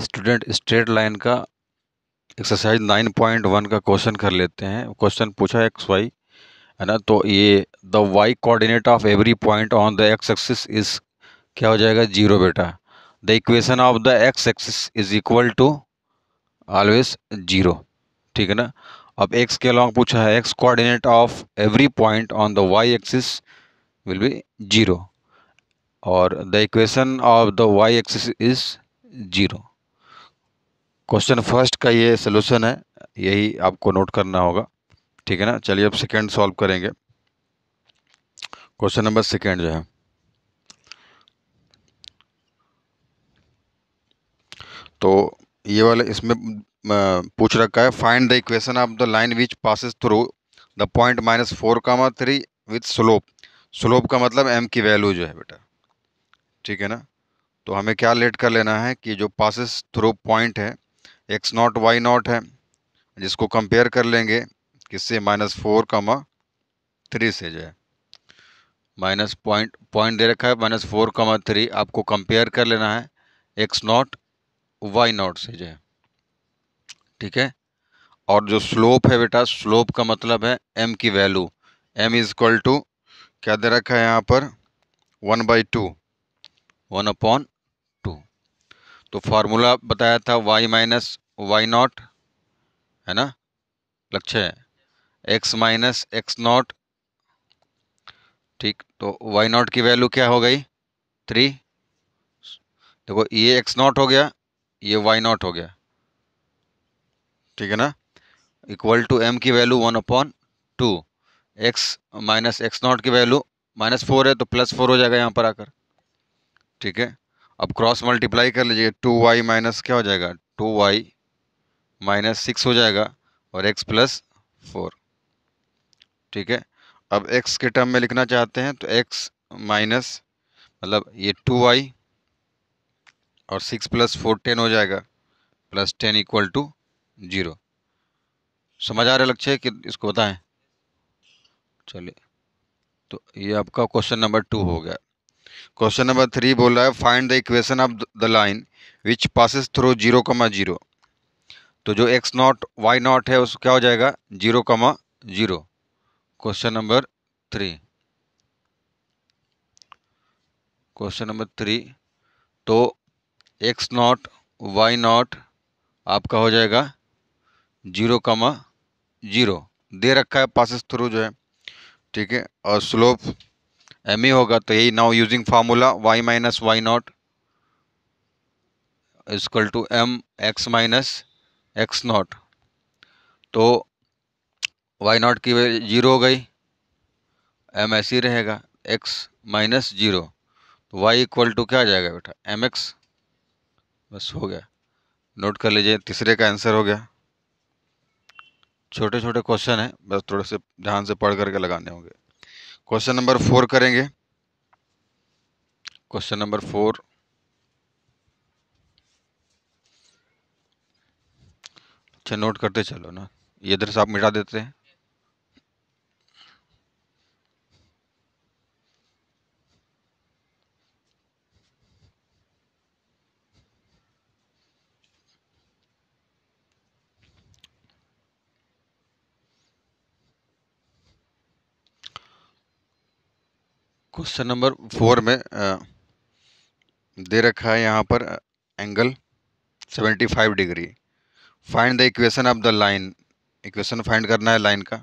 Student straight line का exercise nine point one का question कर लेते हैं क्वेश्चन पूछा एक्स वाई है ना तो ये the Y coordinate of every point on the x axis is क्या हो जाएगा जीरो बेटा the equation of the x axis is equal to always zero ठीक है ना अब एक्स के अलॉन्ग पूछा है X coordinate of every point on the Y axis will be zero और the equation of the Y axis is zero question first का ये सोल्यूशन है यही आपको नोट करना होगा ठीक है ना चलिए अब सेकेंड सॉल्व करेंगे क्वेश्चन नंबर सेकेंड जो है तो ये वाले इसमें पूछ रखा है find the equation of the line which passes through the point minus four comma three with slope slope का मतलब एम की वैल्यू जो है बेटा ठीक है ना तो हमें क्या लेट कर लेना है कि जो पासिस थ्रू पॉइंट है एक्स नॉट वाई नॉट है जिसको कंपेयर कर लेंगे किससे माइनस फोर कमा थ्री से जो है माइनस पॉइंट पॉइंट दे रखा है माइनस फोर कमा थ्री आपको कंपेयर कर लेना है एक्स नॉट वाई नॉट से जो है ठीक है और जो स्लोप है बेटा स्लोप का मतलब है एम की value M is equal to क्या दे रखा है यहाँ पर one by two one upon तो फार्मूला बताया था वाई माइनस वाई नॉट है ना लक्ष्य है एक्स माइनस एक्स नॉट ठीक तो वाई नॉट की वैल्यू क्या हो गई थ्री देखो ये एक्स नॉट हो गया ये वाई नॉट हो गया ठीक है ना इक्वल टू एम की value one upon two x minus x naught की वैल्यू माइनस फोर है तो प्लस फोर हो जाएगा यहाँ पर आकर ठीक है अब क्रॉस मल्टीप्लाई कर लीजिए टू वाई माइनस क्या हो जाएगा टू वाई माइनस सिक्स हो जाएगा और एक्स प्लस फोर ठीक है अब एक्स के टर्म में लिखना चाहते हैं तो एक्स माइनस मतलब ये टू वाई और सिक्स प्लस फोर टेन हो जाएगा plus ten equal to zero समझ आ रहा है लक्ष्य कि इसको बताएं चलिए तो ये आपका क्वेश्चन नंबर टू हो गया क्वेश्चन नंबर थ्री बोला है find the equation of the line which passes through zero comma zero तो जो एक्स नॉट वाई नॉट है उस क्या हो जाएगा zero comma zero question number three question number three तो एक्स नॉट वाई नॉट आपका हो जाएगा जीरो कमा जीरो दे रखा है पासिस थ्रू जो है ठीक है और स्लोप एम ही e होगा तो यही now using formula Y minus Y naught is equal to M x minus x naught तो वाई नॉट की वैल्यू जीरो हो गई एम ऐसे ही रहेगा एक्स माइनस जीरो तो वाई इक्वल टू क्या आ जाएगा बेटा एम एक्स बस हो गया नोट कर लीजिए तीसरे का आंसर हो गया छोटे छोटे क्वेश्चन हैं बस थोड़े से ध्यान से पढ़ करके लगाने होंगे क्वेश्चन नंबर फोर करेंगे क्वेश्चन नंबर फोर अच्छा नोट करते चलो ना ये इधर से आप मिटा देते हैं क्वेश्चन नंबर फोर में दे रखा है यहाँ पर angle 75 degree find the equation of the line equation find करना है लाइन का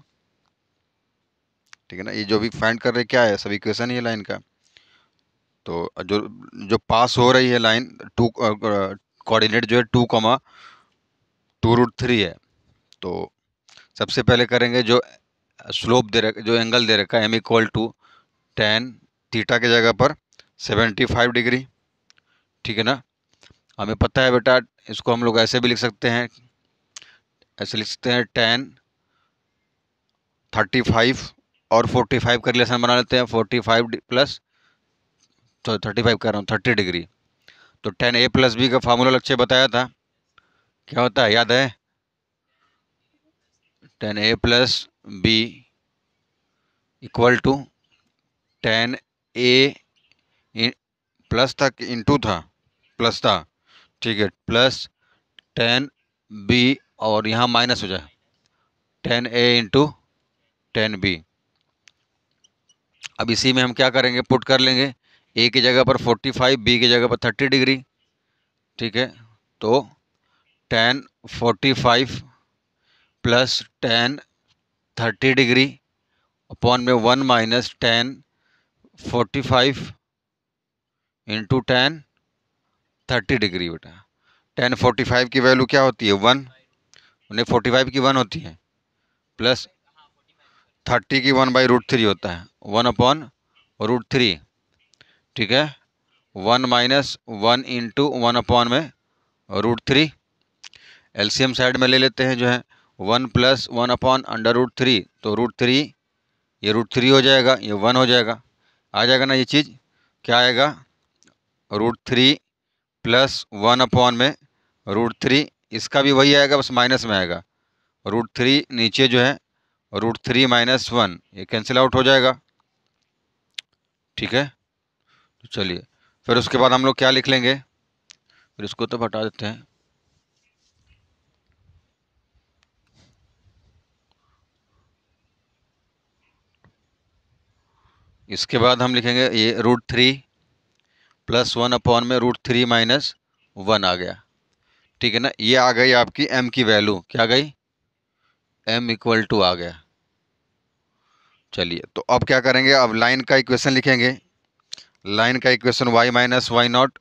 ठीक है ना ये जो भी फाइंड कर रहे क्या है सब इक्वेशन ही है लाइन का तो जो जो पास हो रही है लाइन टू कोऑर्डिनेट जो है two comma to root three है तो सबसे पहले करेंगे जो स्लोप दे रखा जो एंगल दे रखा है M equal to tan theta के जगह पर सेवेंटी फाइव डिग्री ठीक है ना हमें पता है बेटा इसको हम लोग ऐसे भी लिख सकते हैं ऐसे लिख सकते हैं टेन थर्टी फाइव और फोर्टी फाइव का रिलेशन बना लेते हैं फोर्टी फाइव प्लस तो थर्टी फाइव कर रहा हूँ थर्टी डिग्री तो टेन ए प्लस बी का फार्मूला लक्ष्य बताया था क्या होता है याद है tan A plus B equal to tan A plus था कि इंटू था प्लस था ठीक है प्लस टेन बी और यहाँ माइनस हो जाए tan A into tan B अब इसी में हम क्या करेंगे पुट कर लेंगे ए की जगह पर फोर्टी फाइव बी की जगह पर थर्टी डिग्री ठीक है तो tan forty five plus tan thirty degree upon में one minus tan forty five into tan thirty degree बेटा टेन फोर्टी फाइव की वैल्यू क्या होती है वन उन्हें फोर्टी फाइव की वन होती है प्लस थर्टी की वन बाई रूट थ्री होता है वन अपॉन रूट थ्री ठीक है one minus one into one upon में रूट थ्री एलसीएम साइड में ले लेते हैं जो है one plus one upon under root three तो रूट थ्री ये रूट थ्री हो जाएगा ये वन हो जाएगा आ जाएगा ना ये चीज़ क्या आएगा root three plus one upon में रूट थ्री इसका भी वही आएगा बस माइनस में आएगा रूट थ्री नीचे जो है रूट थ्री माइनस वन ये कैंसिल आउट हो जाएगा ठीक है तो चलिए फिर उसके बाद हम लोग क्या लिख लेंगे फिर इसको तो हटा देते हैं इसके बाद हम लिखेंगे ये root three plus one upon में रूट थ्री माइनस वन आ गया ठीक है ना ये आ गई आपकी एम की वैल्यू क्या गई एम इक्वल टू आ गया चलिए तो अब क्या करेंगे अब लाइन का इक्वेशन लिखेंगे लाइन का equation y minus Y not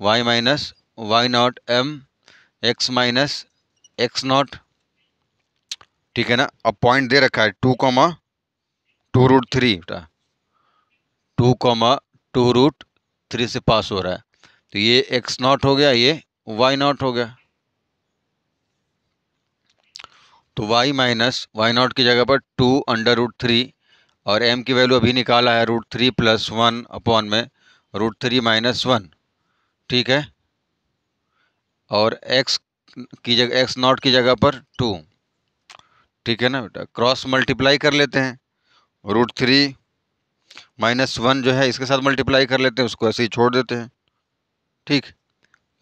y minus Y not m x minus x not ठीक है ना अब पॉइंट दे रखा है two comma two root three बेटा two comma two root three से पास हो रहा है तो ये एक्स नॉट हो गया ये वाई नॉट हो गया तो वाई माइनस वाई नॉट की जगह पर टू अंडर रूट थ्री और एम की वैल्यू अभी निकाला है root three plus one upon में रूट थ्री माइनस वन ठीक है और एक्स की जगह एक्स नॉट की जगह पर टू ठीक है ना बेटा क्रॉस मल्टीप्लाई कर लेते हैं रूट थ्री माइनस वन जो है इसके साथ मल्टीप्लाई कर लेते हैं उसको ऐसे ही छोड़ देते हैं ठीक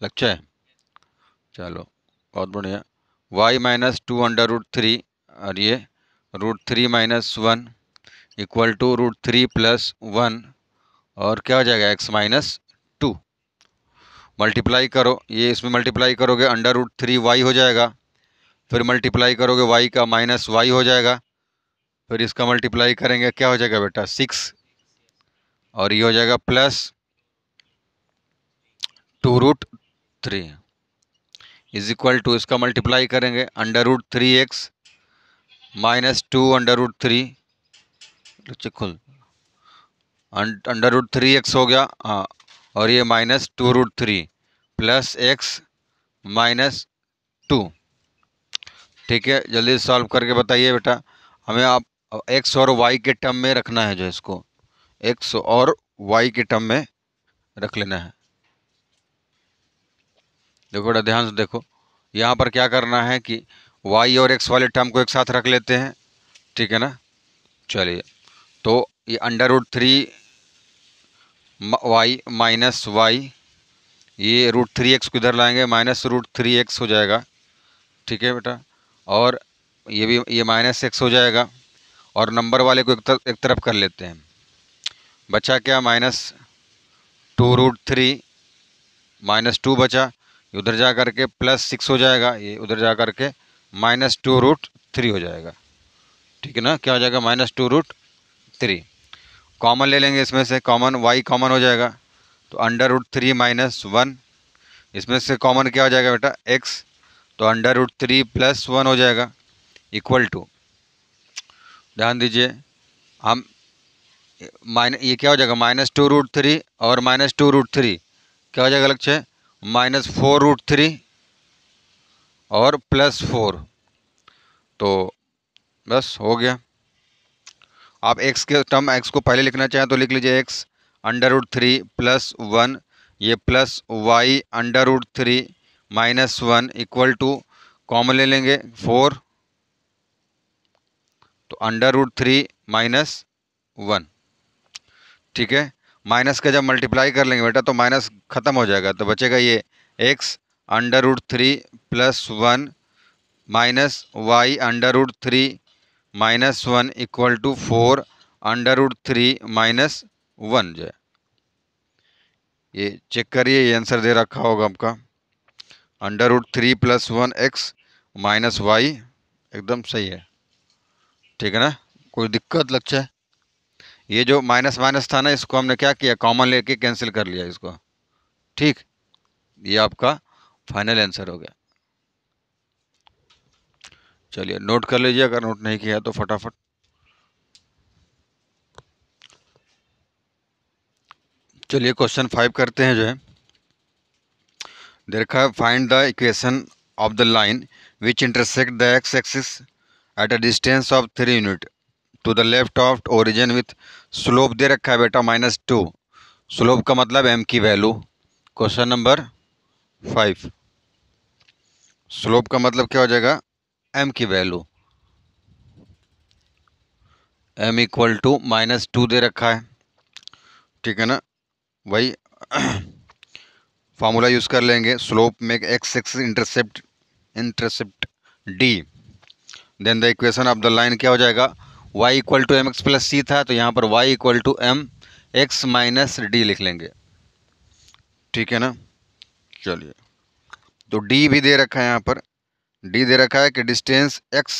लक्ष्य है चलो बहुत बढ़िया y minus two under root three और ये root three minus one equal to root three plus one और क्या हो जाएगा एक्स माइनस टू मल्टीप्लाई करो ये इसमें मल्टीप्लाई करोगे अंडर रूट थ्री वाई हो जाएगा फिर मल्टीप्लाई करोगे वाई का माइनस वाई हो जाएगा फिर इसका मल्टीप्लाई करेंगे क्या हो जाएगा बेटा सिक्स और ये हो जाएगा plus two root three is equal to इसका मल्टीप्लाई करेंगे under root three x minus two under root three खुल अंडर रूट थ्री एक्स हो गया हाँ और ये minus two root three plus x minus two ठीक है जल्दी सॉल्व करके बताइए बेटा हमें आप एक्स और वाई के टर्म में रखना है जो इसको एक्स और वाई के टर्म में रख लेना है देखो बेटा ध्यान से देखो यहाँ पर क्या करना है कि वाई और एक्स वाले टर्म को एक साथ रख लेते हैं ठीक है ना चलिए तो ये under root three y minus y ये रूट थ्री एक्स को इधर लाएंगे माइनस रूट थ्री एक्स हो जाएगा ठीक है बेटा और ये भी ये माइनस एक्स हो जाएगा और नंबर वाले को एक तरफ एक तरफ कर लेते हैं बचा क्या minus two root three minus two बचा उधर जा कर के प्लस सिक्स हो जाएगा ये उधर जा कर के माइनस टू रूट थ्री हो जाएगा ठीक है ना क्या हो जाएगा minus two root three common ले लेंगे इसमें से कॉमन वाई कॉमन हो जाएगा तो under root three minus one इसमें से कॉमन क्या हो जाएगा बेटा एक्स तो under root three plus one हो जाएगा इक्वल टू ध्यान दीजिए हम माइन ये क्या हो जाएगा माइनस टू रूट थ्री और माइनस टू रूट थ्री क्या हो जाएगा Lakshya minus four root three और प्लस फोर तो बस हो गया आप एक्स के टर्म एक्स को पहले लिखना चाहें तो लिख लीजिए x under root three plus one ये plus y under root three minus one equal to common ले लेंगे फोर तो under root three minus one ठीक है माइनस का जब मल्टीप्लाई कर लेंगे बेटा तो माइनस ख़त्म हो जाएगा तो बचेगा ये x under root three plus one minus y under root three minus one equal to four under root three minus one जो है ये चेक करिए ये आंसर दे रखा होगा आपका under root three plus one x minus y एकदम सही है ठीक है ना कोई दिक्कत लग जाए ये जो माइनस माइनस था ना इसको हमने क्या किया कॉमन लेके कैंसिल कर लिया इसको ठीक ये आपका फाइनल आंसर हो गया चलिए नोट कर लीजिए अगर नोट नहीं किया तो फटाफट चलिए क्वेश्चन फाइव करते हैं जो है देखा find the equation of the line which intersect the x axis at a distance of three unit to the left of origin with slope दे रखा है बेटा माइनस टू स्लोप का मतलब एम की value question number five slope का मतलब क्या हो जाएगा एम की value m equal to minus two दे रखा है ठीक है ना वही फार्मूला यूज़ कर लेंगे स्लोप में x x intercept intercept d then the equation of the line क्या हो जाएगा y equal to M x plus c था तो यहाँ पर y equal to M x minus d लिख लेंगे ठीक है ना चलिए तो d भी दे रखा है यहाँ पर d दे रखा है कि distance x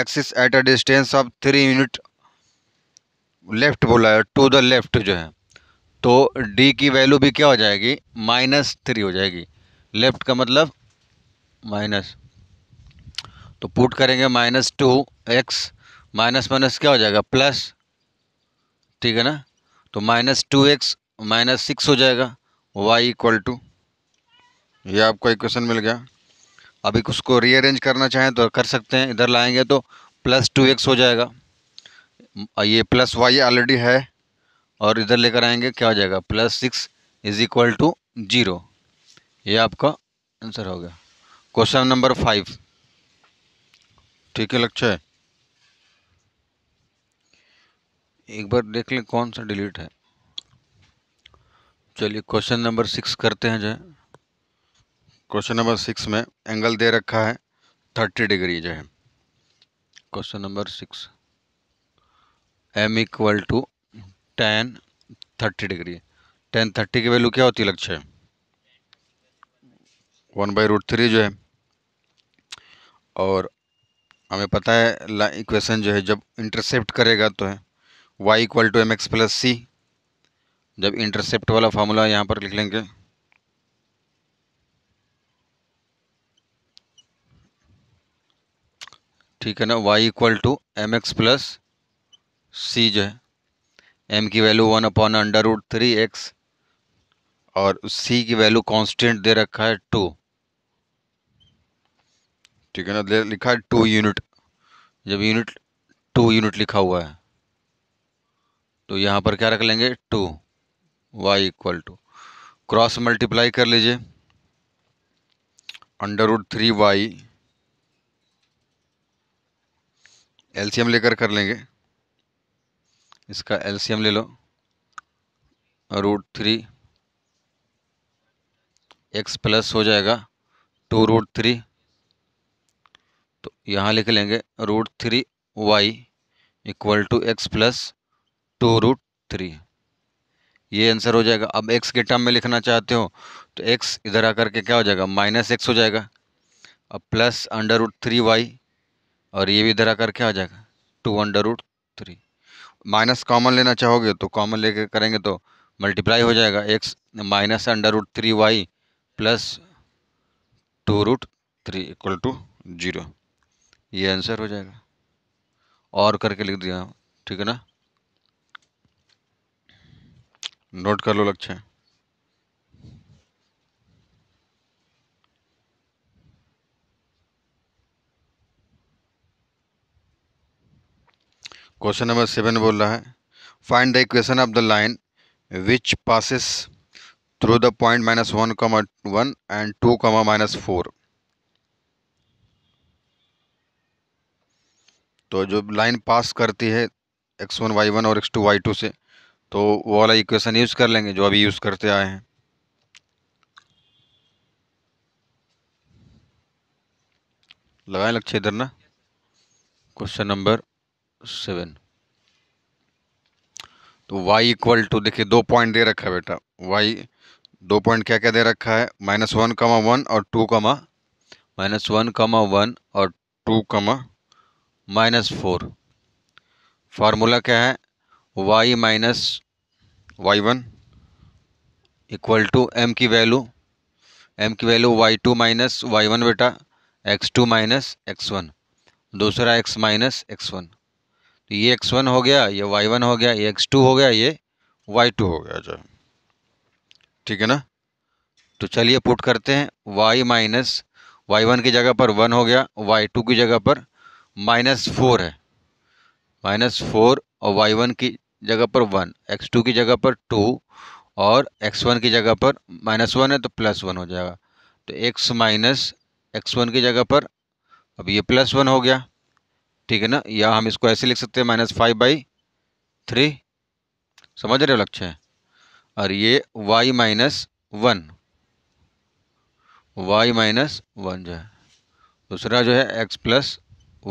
axis at a distance of three unit left बोला है टू द लेफ्ट जो है तो d की वैल्यू भी क्या हो जाएगी माइनस थ्री हो जाएगी लेफ्ट का मतलब माइनस तो पुट करेंगे minus two x minus minus क्या हो जाएगा प्लस ठीक है ना तो minus two x minus six हो जाएगा वाई इक्वल टू ये आपको इक्वेशन मिल गया अभी उसको रीअरेंज करना चाहें तो कर सकते हैं इधर लाएंगे तो प्लस टू एक्स हो जाएगा ये प्लस वाई ऑलरेडी है और इधर लेकर आएंगे क्या हो जाएगा plus six is equal to zero ये आपका आंसर हो गया क्वेश्चन नंबर फाइव ठीक है लक्ष्य है एक बार देख लें कौन सा डिलीट है चलिए क्वेश्चन नंबर सिक्स करते हैं जो है क्वेश्चन नंबर सिक्स में एंगल दे रखा है थर्टी डिग्री जो है question number six m equal to tan thirty degree tan thirty की वैल्यू क्या होती है लक्ष्य वन बाई रूट थ्री जो है और हमें पता है इक्वेशन जो है जब इंटरसेप्ट करेगा तो है y equal to M x plus c जब इंटरसेप्ट वाला फार्मूला यहाँ पर लिख लेंगे ठीक है ना y equal to M x plus c जो है m की value one upon under root three x और c की वैल्यू कांस्टेंट दे रखा है टू ठीक है ना दे लिखा है टू यूनिट जब यूनिट टू यूनिट लिखा हुआ है तो यहाँ पर क्या रख लेंगे two y equal to cross multiply कर लीजिए under root three y LCM लेकर कर लेंगे इसका एलसीएम ले लो रूट थ्री एक्स प्लस हो जाएगा टू रूट थ्री तो यहाँ लिख लेंगे root three y equal to x plus two root three ये आंसर हो जाएगा अब एक्स के टर्म में लिखना चाहते हो तो एक्स इधर आकर के क्या हो जाएगा माइनस एक्स हो जाएगा अब plus under root three y और ये भी इधर आकर क्या हो जाएगा two under root three minus common लेना चाहोगे तो कॉमन लेके करेंगे तो मल्टीप्लाई हो जाएगा x minus under root three y plus two root three equal to zero ये आंसर हो जाएगा और करके लिख दिया ठीक है ना नोट कर लो लक्ष्य क्वेश्चन नंबर सेवन बोल रहा है find the equation of the line which passes through the point minus one comma one and two comma minus four तो जो लाइन पास करती है एक्स वन वाई वन और एक्स टू वाई टू से तो वो वाला इक्वेशन यूज़ कर लेंगे जो अभी यूज़ करते आए हैं लगाए लक्ष्य इधर ना क्वेश्चन नंबर सेवन तो y इक्वल टू देखिए दो पॉइंट दे रखा है बेटा y दो पॉइंट क्या क्या दे रखा है माइनस वन कमा वन और two comma minus one comma one और two comma minus four formula क्या है y minus y one equal to M की वैल्यू एम की value y two minus y one बेटा x two minus x one दूसरा x minus x one तो ये x one हो गया ये वाई वन हो गया ये एक्स टू हो गया ये वाई टू हो गया जो अच्छा। ठीक है ना तो चलिए पुट करते हैं वाई माइनस वाई वन की जगह पर वन हो गया वाई टू की जगह पर माइनस फोर है माइनस फोर और वाई वन की जगह पर वन एक्स टू की जगह पर टू और एक्स वन की जगह पर माइनस वन है तो प्लस वन हो जाएगा तो एक्स माइनस एक्स वन की जगह पर अब ये प्लस वन हो गया ठीक है ना या हम इसको ऐसे लिख सकते हैं माइनस फाइव बाई थ्री समझ रहे हो लक्ष्य और ये y minus one y minus one जो है दूसरा जो है एक्स प्लस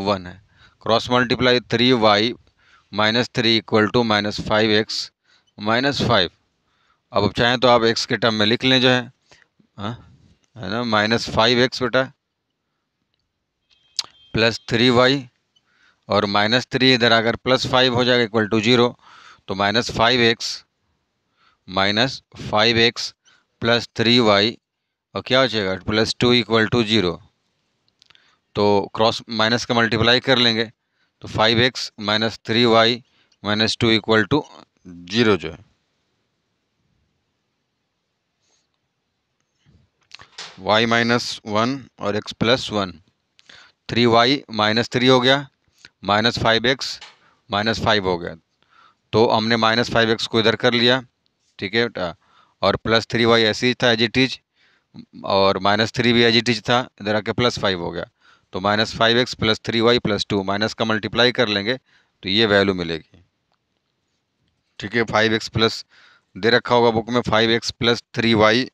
वन है cross multiply three y minus three equal to minus five x minus five अब अब चाहें तो आप एक्स के टर्म में लिख लें जो है हाँ, है ना माइनस फाइव एक्स बेटा प्लस थ्री वाई और माइनस थ्री इधर अगर प्लस फाइव हो जाएगा इक्वल टू जीरो तो minus five x minus five x plus three y और क्या हो जाएगा plus two equal to zero तो क्रॉस माइनस का मल्टीप्लाई कर लेंगे तो five x minus three y minus two equal to zero जो है वाई माइनस वन और x plus one three y minus three हो गया minus five x minus five हो गया तो हमने माइनस फाइव एक्स को इधर कर लिया ठीक है बेटा और प्लस थ्री वाई ऐसे ही था एजिटिज और माइनस थ्री भी एजिटिज इज था इधर आके प्लस फाइव हो गया तो minus five x plus three y plus two minus का मल्टीप्लाई कर लेंगे तो ये वैल्यू मिलेगी ठीक है फाइव एक्स प्लस दे रखा होगा बुक में five x plus three y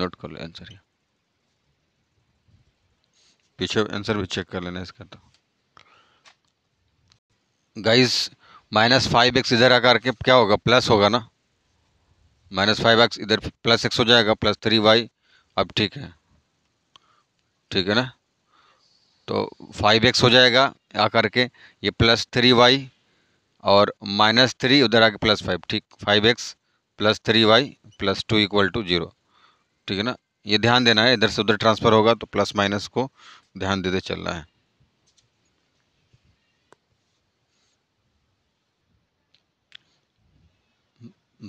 note कर लो आंसर पीछे आंसर भी चेक कर लेना इसका तो गाइस माइनस फाइव एक्स इधर आकर के क्या होगा प्लस होगा ना माइनस फाइव एक्स इधर प्लस एक्स हो जाएगा प्लस थ्री वाई अब ठीक है ठीक है ना तो फाइव एक्स हो जाएगा आ करके ये प्लस थ्री वाई और माइनस थ्री उधर आके प्लस फाइव ठीक five x plus three y plus two equal to zero ठीक है ना ये ध्यान देना है इधर से उधर ट्रांसफ़र होगा तो प्लस माइनस को ध्यान देते चलना है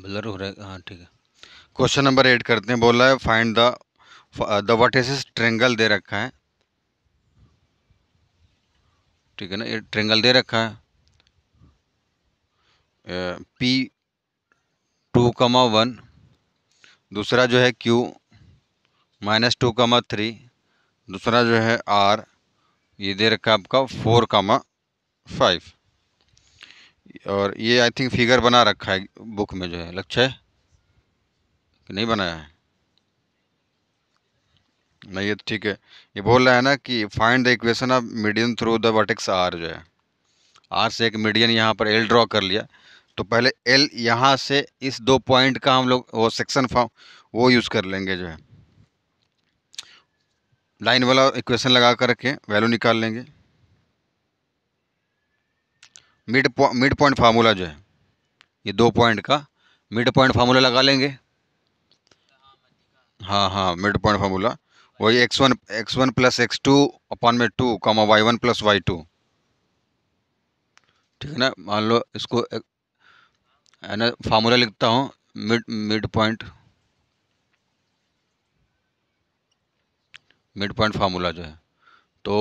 ब्लर हो रहा है हाँ ठीक है क्वेश्चन नंबर एट करते हैं बोला है find the the vertices triangle दे रखा है ठीक है ना ये ट्रेंगल दे रखा है पी टू कमा वन दूसरा जो है Q minus two comma three दूसरा जो है आर ये दे रखा है आपका फोर कमा फाइव और ये आई थिंक फिगर बना रखा है बुक में जो है लक्ष्य है कि नहीं बनाया है नहीं ये तो ठीक है ये बोल रहा है ना कि find the equation of median through the vertex R जो है आर से एक मीडियन यहाँ पर एल ड्रॉ कर लिया तो पहले एल यहाँ से इस दो पॉइंट का हम लोग वो सेक्शन फॉर्म वो यूज़ कर लेंगे जो है लाइन वाला इक्वेशन लगा कर के वैल्यू निकाल लेंगे मिड मिड पॉइंट फार्मूला जो है ये दो पॉइंट का मिड पॉइंट फार्मूला लगा लेंगे हाँ हाँ मिड पॉइंट फार्मूला वही x one x one plus x two upon में two comma y one plus y two ठीक है ना मान लो इसको है ना फार्मूला लिखता हूँ mid mid point mid point formula जो है तो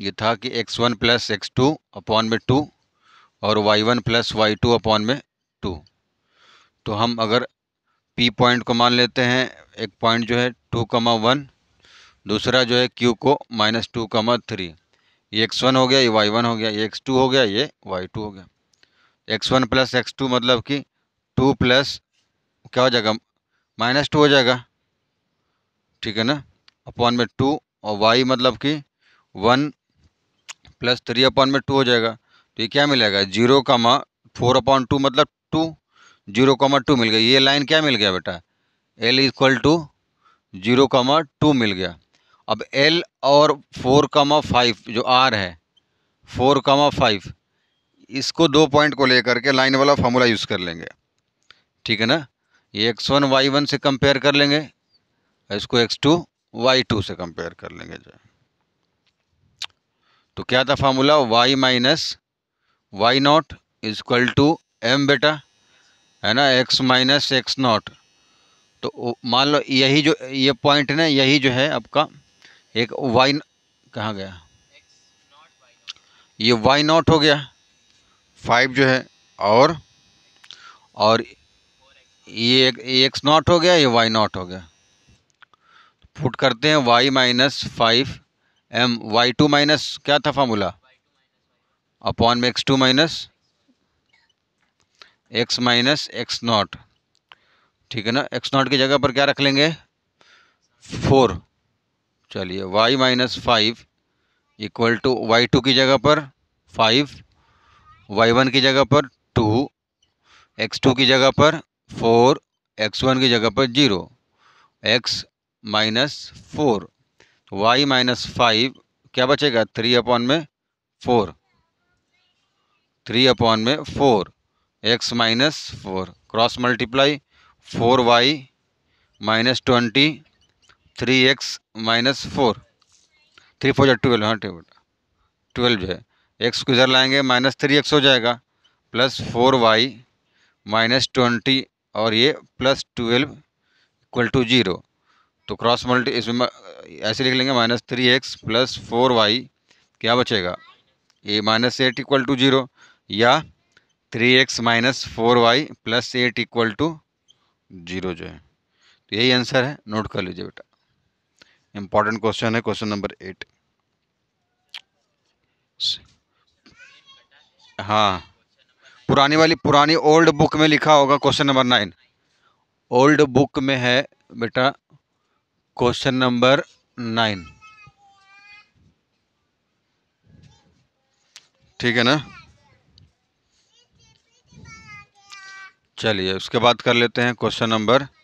ये था कि x one plus x two upon में टू और y one plus y two upon में टू तो हम अगर पी पॉइंट को मान लेते हैं एक पॉइंट जो है टू कमा वन दूसरा जो है क्यू को माइनस टू का मत थ्री ये एक्स वन हो गया ये वाई वन हो गया ये एक्स टू हो गया ये वाई टू हो गया x one plus x two मतलब कि टू प्लस क्या हो जाएगा माइनस टू हो जाएगा ठीक है ना अपॉन में टू और वाई मतलब कि वन प्लस थ्री अपॉन में टू हो जाएगा तो ये क्या मिलेगा zero comma four upon two मतलब टू जीरो कामा टू मिल गया ये लाइन क्या मिल गया बेटा L equal to zero comma two मिल गया अब एल और फोर कामा फाइव जो आर है फोर कामा फाइव इसको दो पॉइंट को लेकर के लाइन वाला फार्मूला यूज़ कर लेंगे ठीक है ना ये एक्स वन वाई वन से कंपेयर कर लेंगे इसको एक्स टू वाई टू से कंपेयर कर लेंगे जो तो क्या था formula Y minus Y naught is equal to m बेटा है ना एक्स माइनस एक्स नॉट तो मान लो यही जो ये पॉइंट ना यही जो है आपका एक वाई कहाँ गया ये वाई नॉट हो गया फाइव जो है और और ये एक्स नॉट हो गया ये वाई नॉट हो गया फुट करते हैं y minus five m y two minus क्या था फार्मूला अपॉन में x two minus x minus x not ठीक है ना एक्स नॉट की जगह पर क्या रख लेंगे फोर चलिए y minus five equal to y two की जगह पर फाइव वाई वन की जगह पर टू एक्स टू की जगह पर फोर एक्स वन की जगह पर zero x minus four y minus five क्या बचेगा थ्री अपॉन में फोर थ्री अपॉन में four x minus four cross multiply four y minus twenty three x minus four three four या twelve हाँ ठीक बेटा ट्वेल्व जो है एक्स को इधर लाएंगे माइनस थ्री एक्स हो जाएगा plus four y minus twenty और ये plus twelve equal to zero तो क्रॉस मल्टी इसमें ऐसे लिख लेंगे minus three x plus four y क्या बचेगा a minus eight equal to zero या three x minus four y plus eight equal to zero जो है तो यही आंसर है नोट कर लीजिए बेटा इंपॉर्टेंट क्वेश्चन है क्वेश्चन नंबर एट हाँ पुरानी वाली पुरानी ओल्ड बुक में लिखा होगा question number nine old book में है बेटा क्वेश्चन नंबर नाइन ठीक है ना चलिए उसके बाद कर लेते हैं क्वेश्चन नंबर